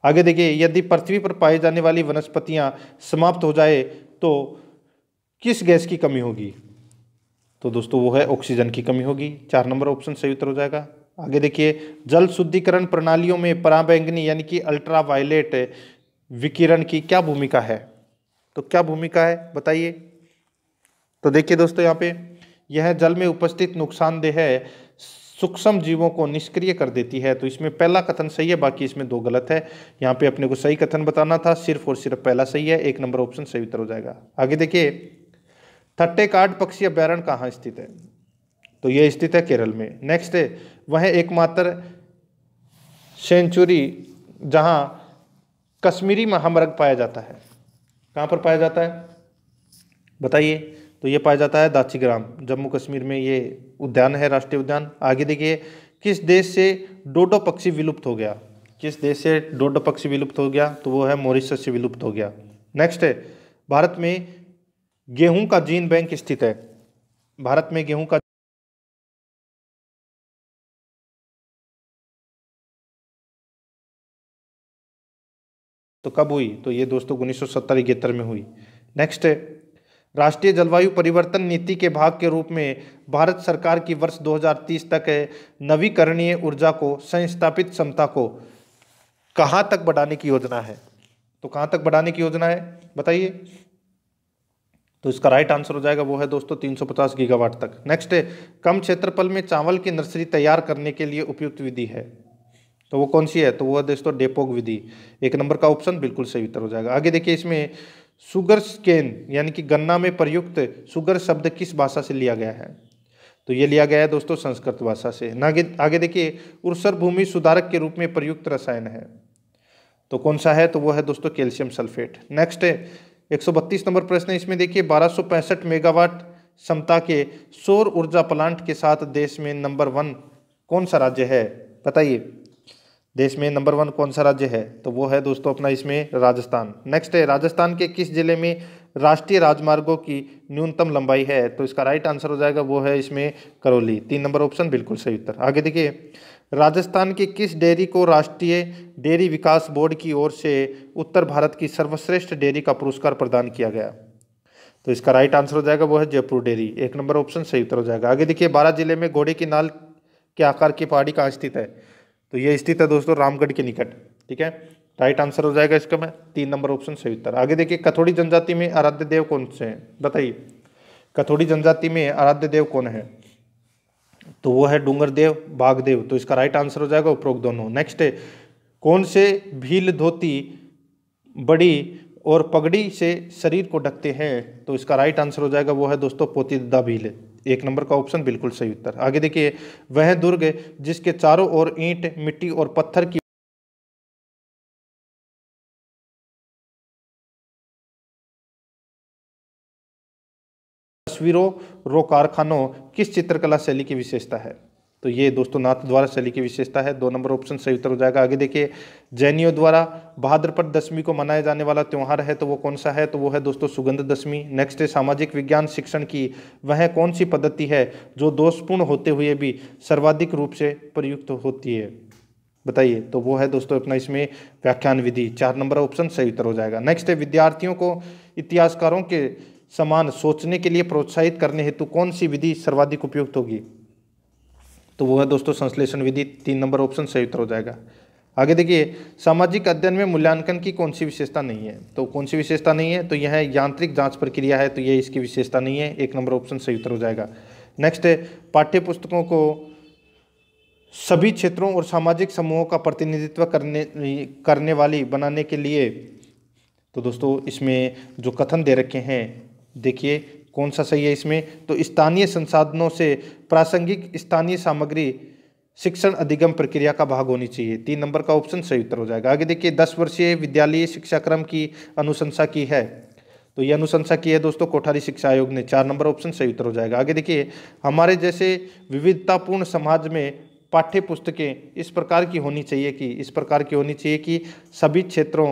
आगे देखिए यदि पृथ्वी पर पाई जाने वाली वनस्पतियाँ समाप्त हो जाए तो किस गैस की कमी होगी तो दोस्तों वो है ऑक्सीजन की कमी होगी चार नंबर ऑप्शन सही उत्तर हो जाएगा आगे देखिए जल शुद्धिकरण प्रणालियों में पराबैंगनी यानी कि अल्ट्रावायलेट विकिरण की क्या भूमिका है तो क्या भूमिका है बताइए तो देखिए दोस्तों यहाँ पे यह जल में उपस्थित नुकसानदेह सूक्ष्म जीवों को निष्क्रिय कर देती है तो इसमें पहला कथन सही है बाकी इसमें दो गलत है यहाँ पे अपने को सही कथन बताना था सिर्फ और सिर्फ पहला सही है एक नंबर ऑप्शन सही उत्तर हो जाएगा आगे देखिए थट्टे काट पक्षी अभ्यारण्य कहाँ स्थित है तो यह स्थित है केरल में नेक्स्ट है वह एकमात्र सेंचुरी जहाँ कश्मीरी महामर्ग पाया जाता है कहाँ पर पाया जाता है बताइए तो ये पाया जाता है दाचीग्राम जम्मू कश्मीर में ये उद्यान है राष्ट्रीय उद्यान आगे देखिए किस देश से डोडो पक्षी विलुप्त हो गया किस देश से डोडो पक्षी विलुप्त हो गया तो वो है मॉरिशस से विलुप्त हो गया नेक्स्ट है भारत में गेहूं का जीन बैंक स्थित है भारत में गेहूं का तो कब हुई तो ये दोस्तों उन्नीस सौ सत्तर इकहत्तर में हुई नेक्स्ट है राष्ट्रीय जलवायु परिवर्तन नीति के भाग के रूप में भारत सरकार की वर्ष 2030 तक नवीकरणीय ऊर्जा को संस्थापित क्षमता को कहाँ तक बढ़ाने की योजना है तो कहाँ तक बढ़ाने की योजना है बताइए तो इसका राइट आंसर हो जाएगा वो है दोस्तों 350 गीगावाट तक नेक्स्ट कम क्षेत्रफल में चावल की नर्सरी तैयार करने के लिए उपयुक्त विधि है तो वो कौन सी है तो वो है दोस्तों डेपोग विधि एक नंबर का ऑप्शन बिल्कुल सही उत्तर हो जाएगा आगे देखिए इसमें सुगर स्केन यानी कि गन्ना में प्रयुक्त सुगर शब्द किस भाषा से लिया गया है तो ये लिया गया है दोस्तों संस्कृत भाषा से आगे आगे देखिए उर्सर भूमि सुधारक के रूप में प्रयुक्त रसायन है तो कौन सा है तो वो है दोस्तों कैल्शियम सल्फेट नेक्स्ट है एक नंबर प्रश्न इसमें देखिए बारह मेगावाट क्षमता के सौर ऊर्जा प्लांट के साथ देश में नंबर वन कौन सा राज्य है बताइए देश में नंबर वन कौन सा राज्य है तो वो है दोस्तों अपना इसमें राजस्थान नेक्स्ट है राजस्थान के किस जिले में राष्ट्रीय राजमार्गों की न्यूनतम लंबाई है तो इसका राइट आंसर हो जाएगा वो है इसमें करौली तीन नंबर ऑप्शन बिल्कुल सही उत्तर आगे देखिए राजस्थान की किस डेयरी को राष्ट्रीय डेयरी विकास बोर्ड की ओर से उत्तर भारत की सर्वश्रेष्ठ डेयरी का पुरस्कार प्रदान किया गया तो इसका राइट आंसर हो जाएगा वो है जयपुर डेयरी एक नंबर ऑप्शन सही उत्तर हो जाएगा आगे देखिए बारह जिले में घोड़े की नाल के आकार की पहाड़ी कहाँ स्थित है तो ये स्थित है दोस्तों रामगढ़ के निकट ठीक है राइट आंसर हो जाएगा इसका मैं तीन नंबर ऑप्शन सही उत्तर आगे देखिए कथोड़ी जनजाति में आराध्य देव कौन से हैं बताइए कथोड़ी जनजाति में आराध्य देव कौन है तो वो है डूंगर देव बाघदेव तो इसका राइट आंसर हो जाएगा उपरोक्त दोनों नेक्स्ट है कौन से भील धोती बड़ी और पगड़ी से शरीर को ढकते हैं तो इसका राइट आंसर हो जाएगा वो है दोस्तों पोतीदा भील एक नंबर का ऑप्शन बिल्कुल सही उत्तर आगे देखिए वह दुर्ग जिसके चारों ओर ईंट मिट्टी और पत्थर की तस्वीरों रो कारखानों किस चित्रकला शैली की विशेषता है तो ये दोस्तों नाथ द्वारा शैली की विशेषता है दो नंबर ऑप्शन सही उत्तर हो जाएगा आगे देखिए जैनियों द्वारा भाद्रपद दशमी को मनाया जाने वाला त्यौहार है तो वो कौन सा है तो वो है दोस्तों सुगंध दशमी नेक्स्ट है सामाजिक विज्ञान शिक्षण की वह कौन सी पद्धति है जो दोषपूर्ण होते हुए भी सर्वाधिक रूप से प्रयुक्त होती है बताइए तो वो है दोस्तों अपना इसमें व्याख्यान विधि चार नंबर ऑप्शन सही उत्तर हो जाएगा नेक्स्ट है विद्यार्थियों को इतिहासकारों के समान सोचने के लिए प्रोत्साहित करने हेतु कौन सी विधि सर्वाधिक उपयुक्त होगी तो वो है दोस्तों संश्लेषण विधि तीन नंबर ऑप्शन सही उत्तर हो जाएगा आगे देखिए सामाजिक अध्ययन में मूल्यांकन की कौन सी विशेषता नहीं है तो कौन सी विशेषता नहीं है तो यह यांत्रिक जांच प्रक्रिया है तो यह इसकी विशेषता नहीं है एक नंबर ऑप्शन सही उत्तर हो जाएगा नेक्स्ट है पाठ्य पुस्तकों को सभी क्षेत्रों और सामाजिक समूहों का प्रतिनिधित्व करने करने वाली बनाने के लिए तो दोस्तों इसमें जो कथन दे रखे हैं देखिए कौन सा सही है इसमें तो स्थानीय संसाधनों से प्रासंगिक स्थानीय सामग्री शिक्षण अधिगम प्रक्रिया का भाग होनी चाहिए तीन नंबर का ऑप्शन सही उत्तर हो जाएगा आगे देखिए दस वर्षीय विद्यालय शिक्षाक्रम की अनुशंसा की है तो ये अनुशंसा की है दोस्तों कोठारी शिक्षा आयोग ने चार नंबर ऑप्शन सही उत्तर हो जाएगा आगे देखिए हमारे जैसे विविधतापूर्ण समाज में पाठ्य पुस्तकें इस प्रकार की होनी चाहिए कि इस प्रकार की होनी चाहिए कि सभी क्षेत्रों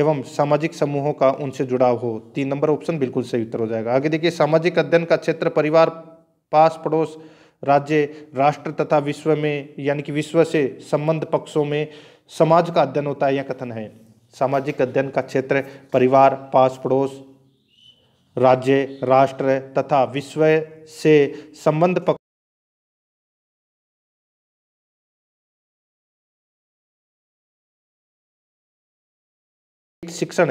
एवं सामाजिक समूहों का उनसे जुड़ाव हो तीन नंबर ऑप्शन बिल्कुल सही उत्तर हो जाएगा आगे देखिए सामाजिक अध्ययन का क्षेत्र परिवार पास पड़ोस राज्य राष्ट्र तथा विश्व में यानी कि विश्व से संबंध पक्षों में समाज का अध्ययन होता है या कथन है सामाजिक अध्ययन का क्षेत्र परिवार पास पड़ोस राज्य राष्ट्र तथा विश्व से संबंध पक्ष शिक्षण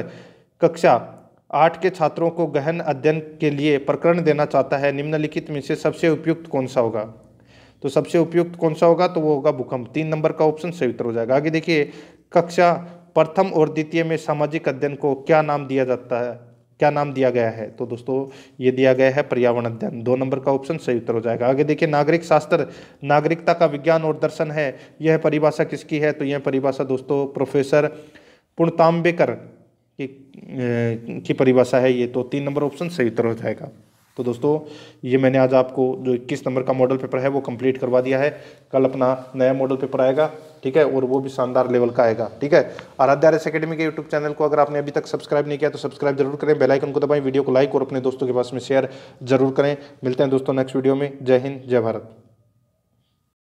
कक्षा आठ के छात्रों को गहन अध्ययन के लिए प्रकरण देना चाहता है निम्नलिखित में से सबसे उपयुक्त कौन सा होगा तो सबसे उपयुक्त कौन सा होगा तो वो होगा भूकंप तीन नंबर का ऑप्शन सही उत्तर हो जाएगा आगे देखिए कक्षा प्रथम और द्वितीय में सामाजिक अध्ययन को क्या नाम दिया जाता है क्या नाम दिया गया है तो दोस्तों ये दिया गया है पर्यावरण अध्ययन दो नंबर का ऑप्शन सही उत्तर हो जाएगा आगे देखिए नागरिक शास्त्र नागरिकता का विज्ञान और दर्शन है यह परिभाषा किसकी है तो यह परिभाषा दोस्तों प्रोफेसर पूर्णताम्बेकर की की परिभाषा है ये तो तीन नंबर ऑप्शन सही उत्तर हो जाएगा तो दोस्तों ये मैंने आज आपको जो इक्कीस नंबर का मॉडल पेपर है वो कंप्लीट करवा दिया है कल अपना नया मॉडल पेपर आएगा ठीक है और वो भी शानदार लेवल का आएगा ठीक है आराध्या एस अकेडमी के यूट्यूब चैनल को अगर आपने अभी तक सब्सक्राइब नहीं किया तो सब्सक्राइब जरूर करें आइकन को दबाएं वीडियो को लाइक और अपने दोस्तों के पास में शेयर जरूर करें मिलते हैं दोस्तों नेक्स्ट वीडियो में जय हिंद जय भारत